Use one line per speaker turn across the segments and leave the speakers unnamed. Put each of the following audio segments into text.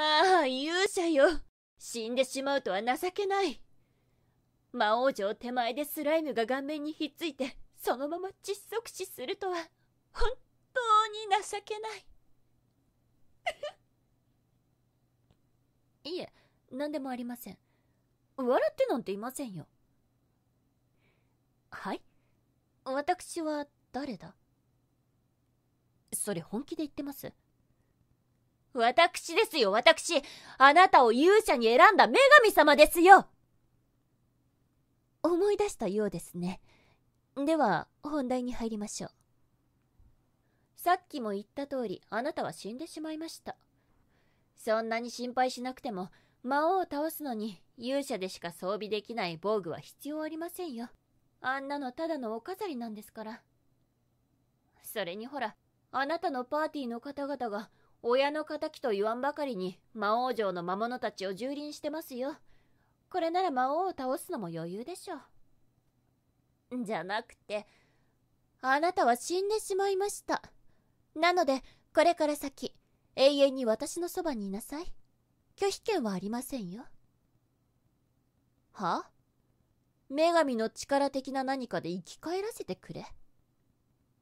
ああ、勇者よ。死んでしまうとは情けない。魔王城手前でスライムが顔面にひっついて、そのまま窒息死するとは、本当に情けない。いえ、何でもありません。笑ってなんていませんよ。はい私は誰だそれ本気で言ってます私ですよ、私。あなたを勇者に選んだ女神様ですよ思い出したようですね。では、本題に入りましょう。さっきも言った通り、あなたは死んでしまいました。そんなに心配しなくても、魔王を倒すのに勇者でしか装備できない防具は必要ありませんよ。あんなのただのお飾りなんですから。それにほら、あなたのパーティーの方々が親の敵と言わんばかりに魔王城の魔物たちを蹂躙してますよこれなら魔王を倒すのも余裕でしょうじゃなくてあなたは死んでしまいましたなのでこれから先永遠に私のそばにいなさい拒否権はありませんよは女神の力的な何かで生き返らせてくれ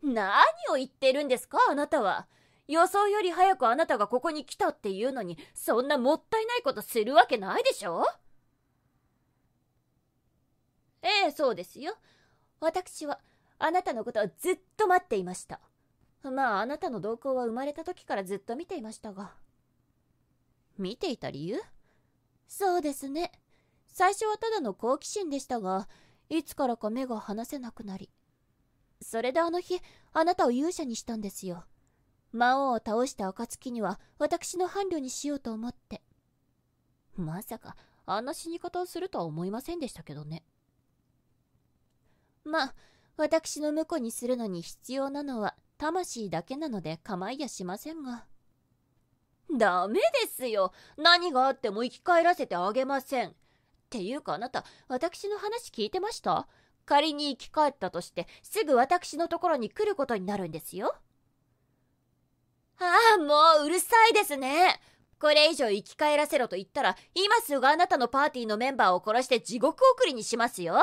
何を言ってるんですかあなたは予想より早くあなたがここに来たっていうのに、そんなもったいないことするわけないでしょええ、そうですよ。私は、あなたのことをずっと待っていました。まあ、あなたの動向は生まれた時からずっと見ていましたが。見ていた理由そうですね。最初はただの好奇心でしたが、いつからか目が離せなくなり。それであの日、あなたを勇者にしたんですよ。魔王を倒した暁には私の伴侶にしようと思ってまさかあんな死に方をするとは思いませんでしたけどねまあ私の婿にするのに必要なのは魂だけなので構いやしませんがダメですよ何があっても生き返らせてあげませんっていうかあなた私の話聞いてました仮に生き返ったとしてすぐ私のところに来ることになるんですよああ、もううるさいですね。これ以上生き返らせろと言ったら、今すぐあなたのパーティーのメンバーを殺して地獄送りにしますよ。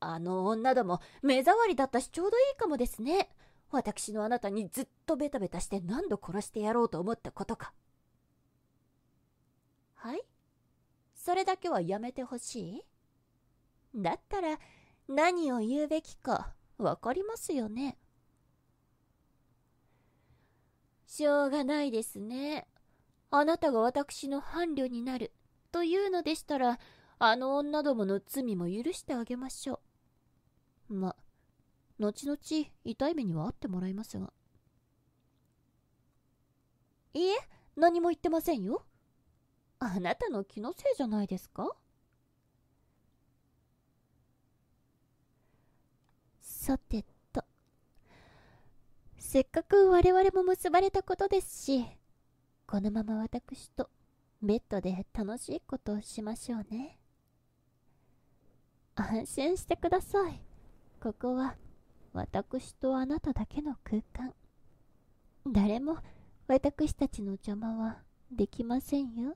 あの女ども、目障りだったしちょうどいいかもですね。私のあなたにずっとベタベタして何度殺してやろうと思ったことか。はいそれだけはやめてほしいだったら、何を言うべきか、わかりますよね。しょうがないですね。あなたが私の伴侶になるというのでしたら、あの女どもの罪も許してあげましょう。ま、後々痛い目にはあってもらいますが。いいえ、何も言ってませんよ。あなたの気のせいじゃないですかさてせっかく我々も結ばれたことですしこのまま私とベッドで楽しいことをしましょうね安心してくださいここは私とあなただけの空間誰も私たちの邪魔はできませんよ